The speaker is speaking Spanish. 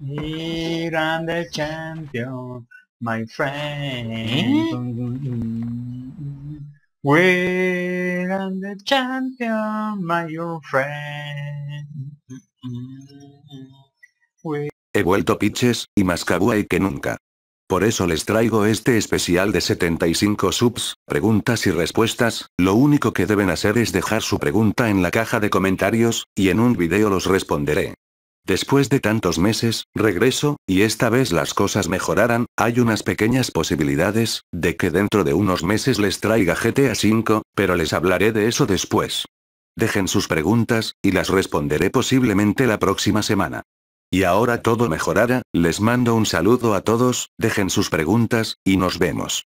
my ¿Eh? champion, friend. He vuelto pitches, y más kawaii que nunca. Por eso les traigo este especial de 75 subs, preguntas y respuestas, lo único que deben hacer es dejar su pregunta en la caja de comentarios, y en un video los responderé. Después de tantos meses, regreso, y esta vez las cosas mejorarán, hay unas pequeñas posibilidades, de que dentro de unos meses les traiga GTA V, pero les hablaré de eso después. Dejen sus preguntas, y las responderé posiblemente la próxima semana. Y ahora todo mejorará, les mando un saludo a todos, dejen sus preguntas, y nos vemos.